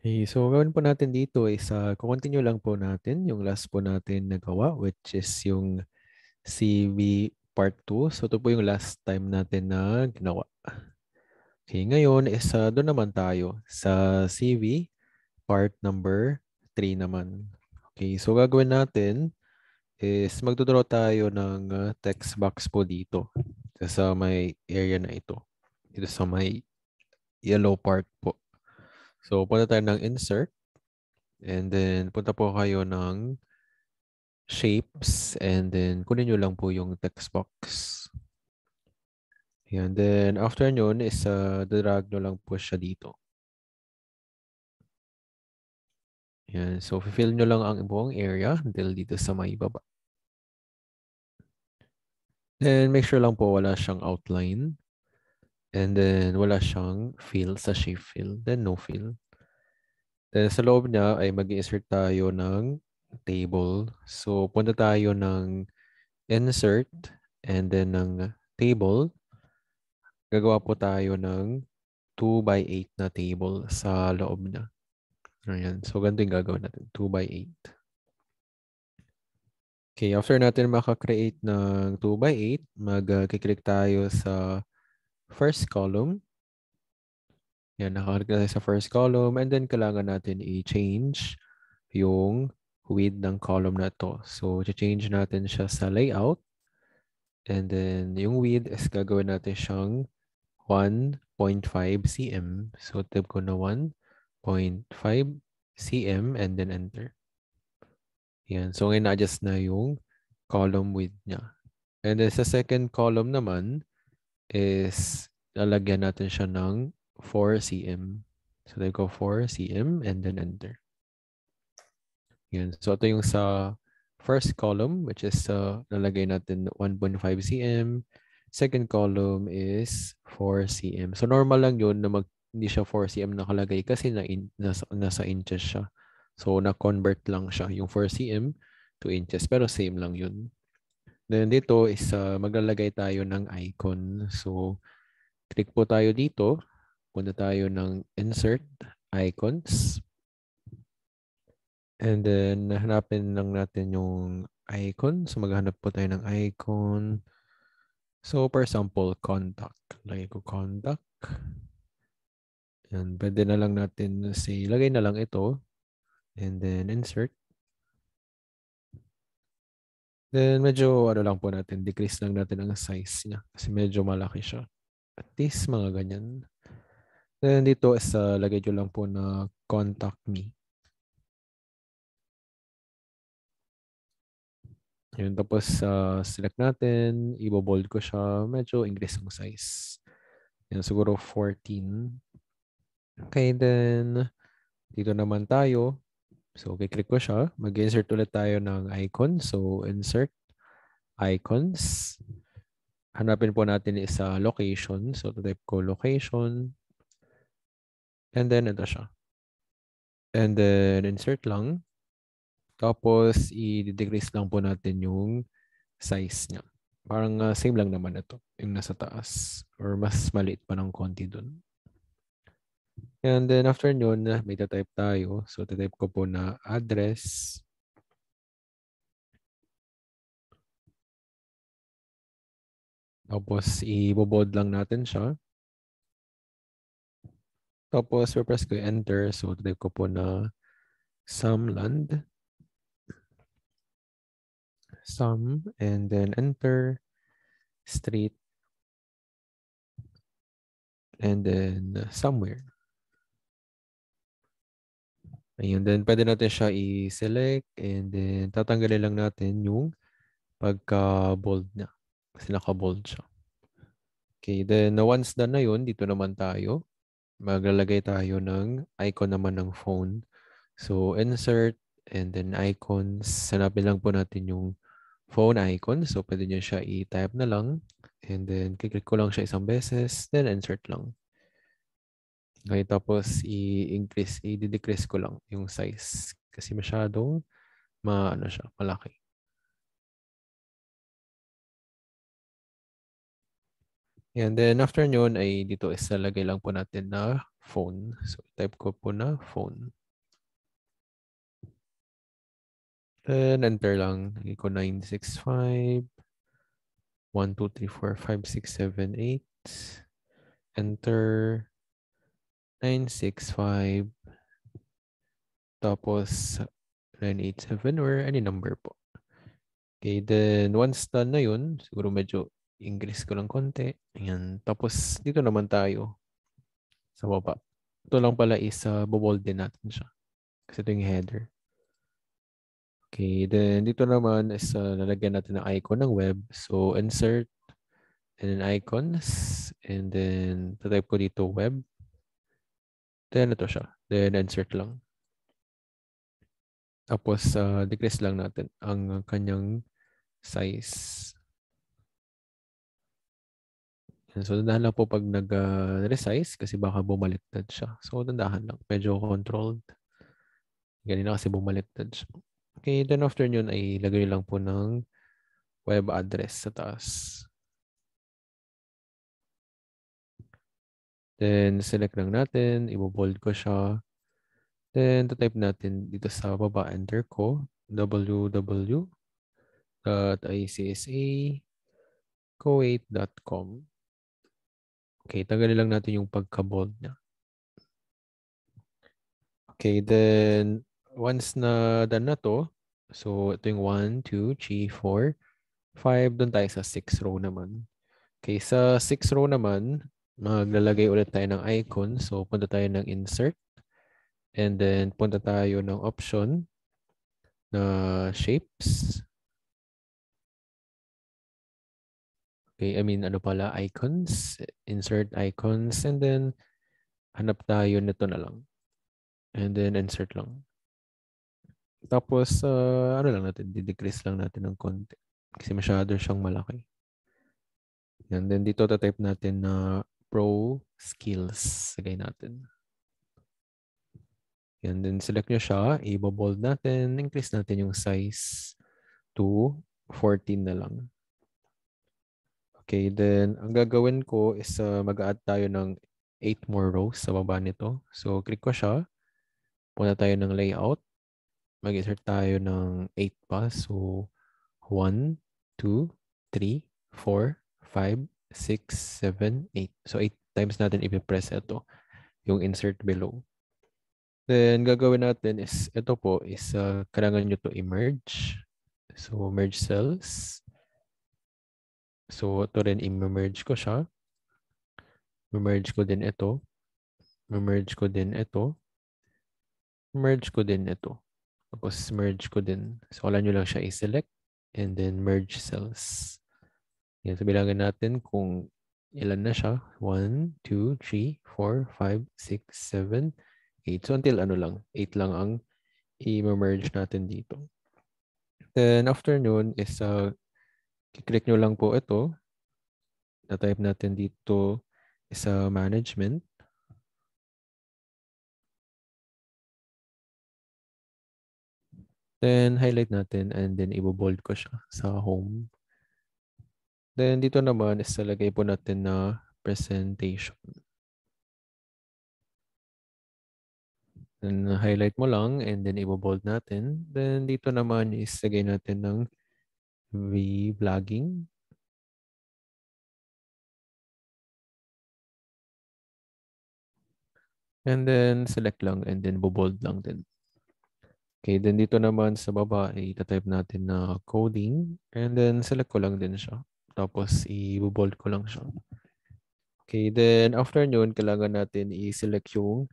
Okay, eh, so gawin po natin dito is uh, ah, continue lang po natin yung last po natin nagawa which is yung CV part 2. So ito po yung last time natin na ginawa. Okay, ngayon is uh, doon naman tayo sa CV part number 3 naman. Okay, so gagawin natin is magdodraw tayo ng ah, text box po dito sa may area na ito. Ito sa may yellow part po. So, punta tayo ng insert. And then, punta po kayo ng shapes. And then, kunin nyo lang po yung text box. Ayan. Then, after nyo, is uh, drag nyo lang po siya dito. Ayan. So, fill nyo lang ang buong area until dito sa may baba. Then, make sure lang po wala siyang outline. And then wala siyang fill sa shape fill. Then no fill. Then sa loob niya ay mag insert tayo ng table. So punta tayo ng insert and then ng table. Gagawa po tayo ng 2 by 8 na table sa loob niya. Ayan. So ganito yung gagawin natin. 2 by 8. Okay, after natin maka-create ng 2 by 8, mag-click uh, tayo sa first column. Yan, nakakalik na tayo sa first column. And then, kailangan natin i-change yung width ng column na to. So, change natin siya sa layout. And then, yung width is gagawin natin siyang 1.5 cm. So, type ko na 1.5 cm and then enter. Yan. So, ngayon na-adjust na yung column width niya. And then, sa second column naman, is lalagyan natin siya ng 4 cm. So, they go 4 cm and then enter. Yan. So, ito yung sa first column, which is uh, lalagay natin 1.5 cm. Second column is 4 cm. So, normal lang yun na mag, hindi siya 4 cm nakalagay kasi na in, nasa, nasa inches siya. So, na-convert lang siya yung 4 cm to inches. Pero same lang yun. Then dito is uh, maglalagay tayo ng icon. So click po tayo dito. Punta tayo ng insert icons. And then hanapin lang natin yung icon. So maghanap po tayo ng icon. So for example, contact. Lagay ko contact. Yan, pwede na lang natin say, lagay na lang ito. And then insert. Then medyo ano lang po natin, decrease lang natin ang size niya kasi medyo malaki siya. At least mga ganyan. Then dito is uh, lagay nyo lang po na contact me. Yun, tapos uh, select natin, ibobold ko siya, medyo increase ang size. Yan, siguro 14. Okay, then dito naman tayo. So, kiklik ko siya. Mag-insert ulit tayo ng icon. So, insert icons. Hanapin po natin isa location. So, type ko location. And then, ito siya. And then, insert lang. Tapos, i-decrease lang po natin yung size niya. Parang uh, same lang naman ito. Yung nasa taas. Or mas maliit pa ng konti dun. And then after noon, ah, may type tayo. So type ko po na address. Tapos ibobod lang natin siya. Tapos press ko enter. So type ko po na sumland. Sum and then enter street and then somewhere. Ayun, then pwede natin siya i-select and then tatanggalin lang natin yung pagka-bold niya. Kasi naka-bold siya. Okay, then once done na yun, dito naman tayo. Maglalagay tayo ng icon naman ng phone. So, insert and then icons. Hanapin lang po natin yung phone icon. So, pwede nyo siya i-type na lang. And then, kiklik ko lang siya isang beses. Then, insert lang. Okay, tapos i-increase, i-decrease ko lang yung size kasi masyadong maano siya, malaki. And then after noon ay dito is lagay lang po natin na phone. So type ko po na phone. Then enter lang. Lagay ko 965 1, 2, 3, 4, 5, 6, 7, 8. Enter. 965 tapos 987 or any number po. Okay, then once done na yun, siguro medyo English ko lang konti. Ayan. Tapos dito naman tayo sa baba. Ito lang pala is uh, ah, bobold din natin siya. Kasi ito yung header. Okay, then dito naman is uh, lalagyan natin ng icon ng web. So insert and then icons and then tatype ko dito web. Then ito siya. Then insert lang. Tapos uh, decrease lang natin ang kanyang size. And so tandahan lang po pag nag-resize kasi baka bumaliktad siya. So tandahan lang. Medyo controlled. Ganun na kasi bumaliktad siya. Okay, then after nyo ay ilagay lang po ng web address sa taas. Then, select lang natin. Ibo-bold ko siya. Then, tatype natin dito sa baba. Enter ko. www.icsa.kuwait.com Okay, tagalin lang natin yung pagka-bold niya. Okay, then once na done na to, so ito yung 1, 2, 3, 4, 5, doon tayo sa 6 row naman. Okay, sa 6 row naman, maglalagay ulit tayo ng icon. So, punta tayo ng insert. And then, punta tayo ng option na shapes. Okay, I mean, ano pala, icons. Insert icons. And then, hanap tayo nito na lang. And then, insert lang. Tapos, uh, ano lang natin, didecrease lang natin ng konti. Kasi masyado siyang malaki. And then, dito type natin na uh, pro skills. Sagay natin. Yan, din. select nyo siya. Ibobold natin. Increase natin yung size to 14 na lang. Okay, then ang gagawin ko is uh, mag-add tayo ng 8 more rows sa baba nito. So, click ko siya. Puna tayo ng layout. Mag-insert tayo ng 8 pa. So, 1, 2, 3, 4, 5, 6, 7, 8. So, 8 times natin ipipress ito, yung insert below. Then, gagawin natin is, ito po, is uh, kailangan nyo to i-merge. So, merge cells. So, ito rin, i-merge ko siya. Merge ko din ito. Merge ko din ito. Merge ko din ito. Tapos, merge ko din. So, wala nyo lang siya i-select. And then, merge cells. Yan, so bilangin natin kung ilan na siya. 1, 2, 3, 4, 5, 6, 7, 8. So until ano lang, 8 lang ang i-merge natin dito. Then afternoon noon is uh, kiklik nyo lang po ito. Na-type natin dito is uh, management. Then highlight natin and then ibobold ko siya sa home. Then, dito naman is talagay po natin na presentation. Then, highlight mo lang and then ibobold natin. Then, dito naman is lagay natin ng vlogging. And then, select lang and then bobold lang din. Okay, then dito naman sa baba, itatype natin na coding. And then, select ko lang din siya. Tapos, i-bold ko lang siya. Okay, then after noon, kailangan natin i-select yung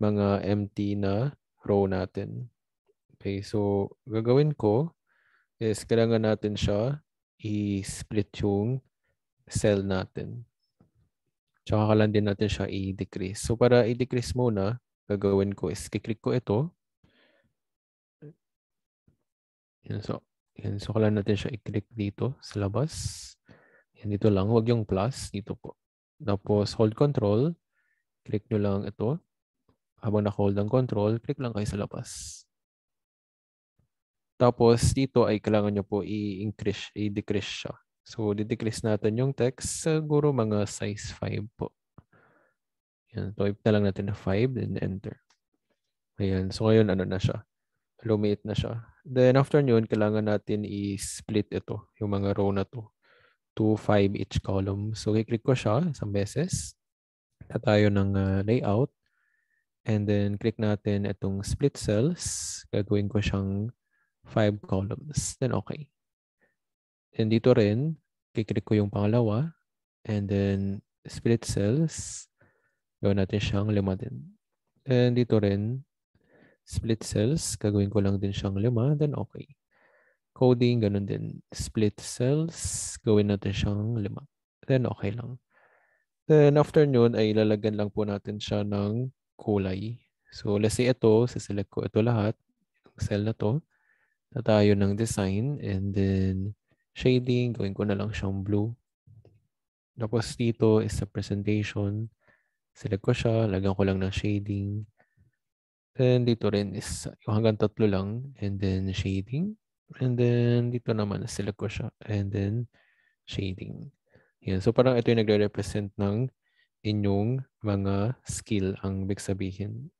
mga empty na row natin. Okay, so gagawin ko is kailangan natin siya i-split yung cell natin. Tsaka kailangan din natin siya i-decrease. So para i-decrease muna, gagawin ko is kiklik ko ito. Yan, so, yan, so kailangan natin siya i-click dito sa labas. Yan, dito lang. Huwag yung plus. Dito po. Tapos, hold control. Click nyo lang ito. Habang naka-hold ang control, click lang kayo sa labas. Tapos, dito ay kailangan nyo po i-increase, i-decrease siya. So, di-decrease natin yung text. Siguro mga size 5 po. Yan, type na lang natin na 5, then enter. Ayan, so ngayon ano na siya lumiit na siya. Then after noon, kailangan natin i-split ito, yung mga row na to to 5 each column. So, i-click ko siya isang beses. Na tayo ng uh, layout. And then, click natin itong split cells. Gagawin ko siyang 5 columns. Then, okay. And dito rin, kiklik ko yung pangalawa. And then, split cells. Gawin natin siyang lima din. And dito rin, split cells. Gagawin ko lang din siyang lima. Then, okay coding, ganun din. Split cells, gawin natin siyang lima. Then, okay lang. Then, after noon, ay lalagyan lang po natin siya ng kulay. So, let's say ito, siselect ko ito lahat, yung cell na to, Tatayo ng design, and then shading, gawin ko na lang siyang blue. Tapos dito is sa presentation, select ko siya, lagyan ko lang ng shading. Then dito rin is yung hanggang tatlo lang, and then shading. And then, dito naman, select ko siya. And then, shading. Yan. So, parang ito yung nagre-represent ng inyong mga skill ang big sabihin.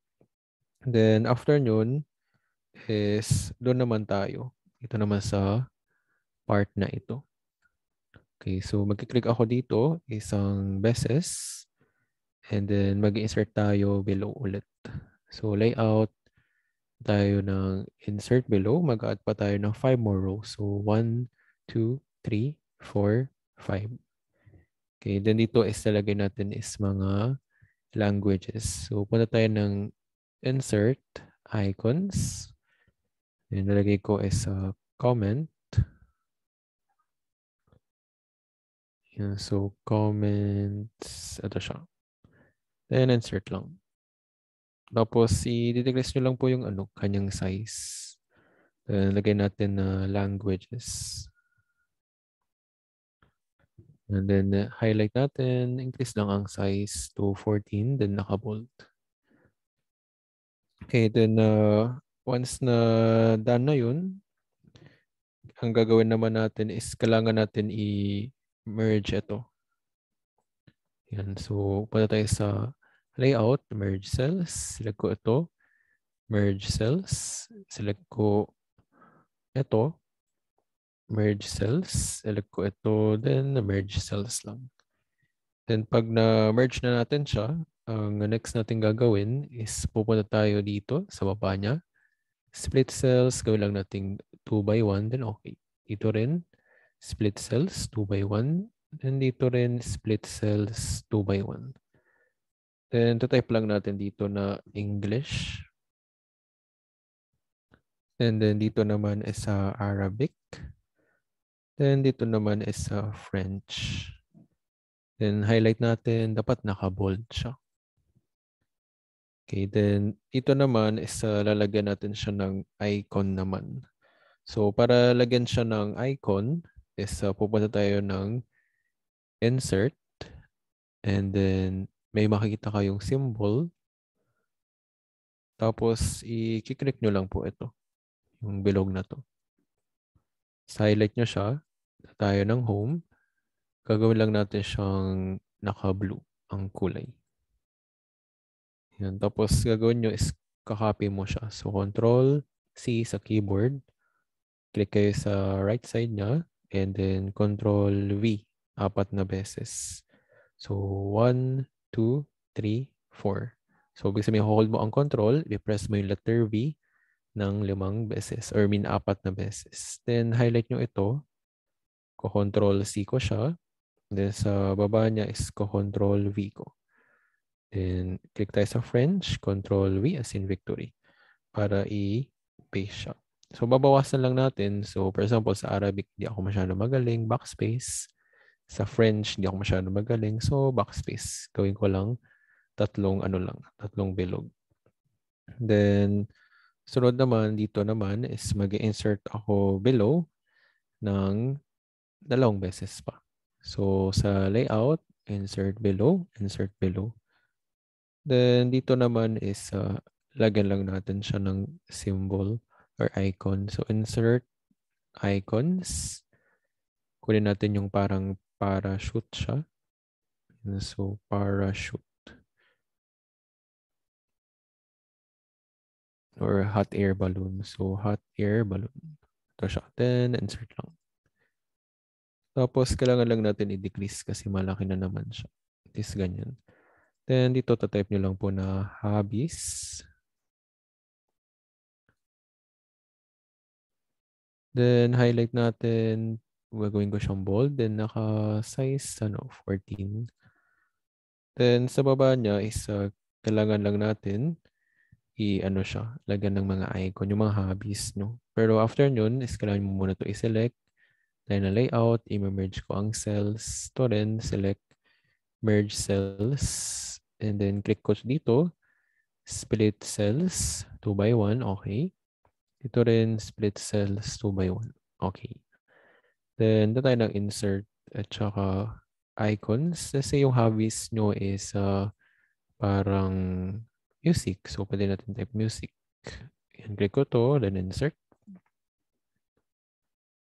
then, after nun, is doon naman tayo. Ito naman sa part na ito. Okay, so mag-click ako dito isang beses. And then, mag insert tayo below ulit. So, layout, tayo ng insert below, mag-add pa tayo ng 5 more rows. So, 1, 2, 3, 4, 5. Okay, then dito is talagay natin is mga languages. So, punta tayo ng insert icons. Yung nalagay ko is a comment. Yan, so, comments. Ito siya. Then, insert lang. Tapos, i-decrease nyo lang po yung ano, kanyang size. Then, lagay natin na uh, languages. And then, uh, highlight natin. Increase lang ang size to 14. Then, naka-bold. Okay, then, uh, once na done na yun, ang gagawin naman natin is kailangan natin i-merge ito. Yan. So, punta tayo sa layout, merge cells. Select ko ito. Merge cells. Select ko ito. Merge cells. Select ko ito. Then, merge cells lang. Then, pag na-merge na natin siya, ang next natin gagawin is pupunta tayo dito sa baba niya. Split cells, gawin lang natin 2 by 1. Then, okay. Dito rin, split cells, 2 by 1. Then, dito rin, split cells, 2 by 1. Then, tatype lang natin dito na English. And then, dito naman is sa Arabic. Then, dito naman is sa French. Then, highlight natin. Dapat naka-bold siya. Okay, then ito naman is uh, lalagyan natin siya ng icon naman. So para lagyan siya ng icon, is uh, pupunta tayo ng insert and then may makikita kayong symbol. Tapos, i-click nyo lang po ito, yung bilog na to. Highlight nyo siya, tayo ng home. Gagawin lang natin siyang naka-blue ang kulay. Yan. Tapos, gagawin nyo is kakopy mo siya. So, Control C sa keyboard. Click kayo sa right side niya. And then, Control V. Apat na beses. So, 1, 2, 3, 4. So, ibig sabihin, hold mo ang control, i-press mo yung letter V ng limang beses or min apat na beses. Then, highlight nyo ito. Ko-control C ko siya. Then, sa baba niya is ko-control V ko. Then, click tayo sa French, control V as in victory para i-paste siya. So, babawasan lang natin. So, for example, sa Arabic, di ako masyado magaling. Backspace. Sa French, hindi ako masyado magaling. So, backspace. Gawin ko lang tatlong ano lang, tatlong bilog. Then, sunod naman, dito naman is mag insert ako below ng dalawang beses pa. So, sa layout, insert below, insert below. Then, dito naman is uh, lagyan lang natin siya ng symbol or icon. So, insert icons. Kunin natin yung parang parachute siya. So, parachute. Or hot air balloon. So, hot air balloon. Ito siya. Then, insert lang. Tapos, kailangan lang natin i-decrease kasi malaki na naman siya. It is ganyan. Then, dito tatype nyo lang po na hobbies. Then, highlight natin gagawin ko siyang bold. Then, naka size, ano, 14. Then, sa baba niya is uh, kailangan lang natin i-ano siya, lagyan ng mga icon, yung mga hobbies, no? Pero after nun, is kailangan mo muna to i-select. Then, na layout, i-merge ko ang cells. To rin, select merge cells. And then, click ko dito. Split cells, 2 by 1, okay. Ito rin, split cells, 2 by 1, okay. Then, doon tayo ng insert at saka icons. Kasi yung hobbies nyo is uh, parang music. So, pwede natin type music. Ayan, click ko to. Then, insert.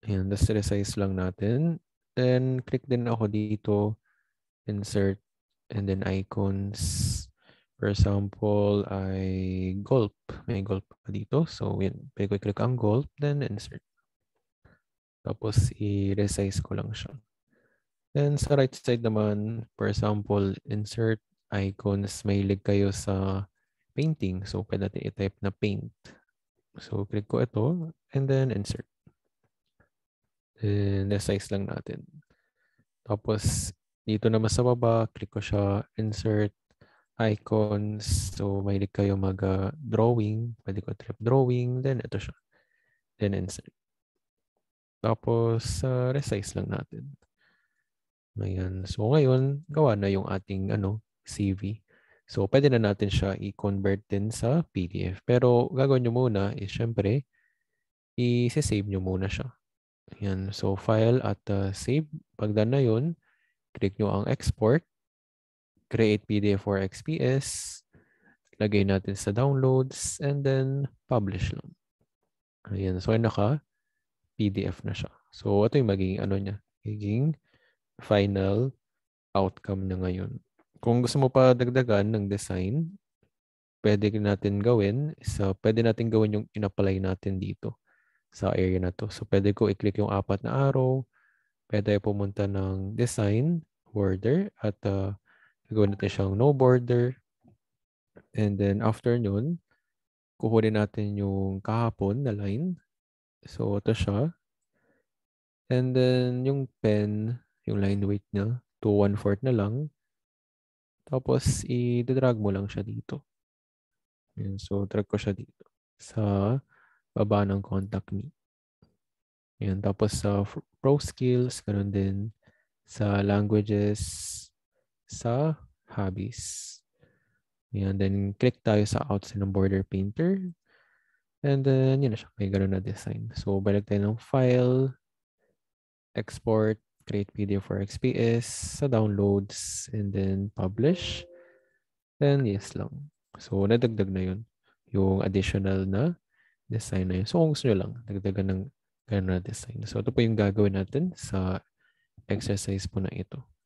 Ayan, tapos resize lang natin. Then, click din ako dito. Insert. And then, icons. For example, I gulp. May gulp pa dito. So, yun. Pwede ko i-click ang gulp. Then, insert. Tapos, i-resize ko lang siya. Then, sa right side naman, for example, insert icons. May kayo sa painting. So, pwede natin i-type na paint. So, click ko ito and then insert. Then, resize lang natin. Tapos, dito naman sa baba, click ko siya, insert icons. So, may kayo mag-drawing. Ah, pwede ko trip drawing. Then, ito siya. Then, insert. Tapos, uh, resize lang natin. Ayan. So, ngayon, gawa na yung ating ano, CV. So, pwede na natin siya i-convert din sa PDF. Pero, gagawin nyo muna is, syempre, i-save nyo muna siya. Ayan. So, file at uh, save. Pagdan na yun, click nyo ang export. Create PDF for XPS. Lagay natin sa downloads. And then, publish lang. Ayan. So, na naka PDF na siya. So, ito yung magiging ano niya. Magiging final outcome na ngayon. Kung gusto mo pa dagdagan ng design, pwede natin gawin. So, pwede natin gawin yung in-apply natin dito sa area na to. So, pwede ko i-click yung apat na arrow. Pwede pumunta ng design, border, at uh, ah, gawin natin siyang no border. And then, after nun, kukunin natin yung kahapon na line. So, ito siya. And then, yung pen, yung line weight niya, 2 1/4 na lang. Tapos, i-drag mo lang siya dito. Ayan, so, drag ko siya dito sa baba ng contact me. Ayan, tapos sa pro skills, ganun din. Sa languages, sa hobbies. Ayan, then click tayo sa outside ng border painter. And then, yun na siya. May ganun na design. So, balik tayo ng file, export, create PDF for XPS, sa downloads, and then publish. Then, yes lang. So, nadagdag na yun. Yung additional na design na yun. So, kung gusto nyo lang, dagdagan ng ganun na design. So, ito po yung gagawin natin sa exercise po na ito.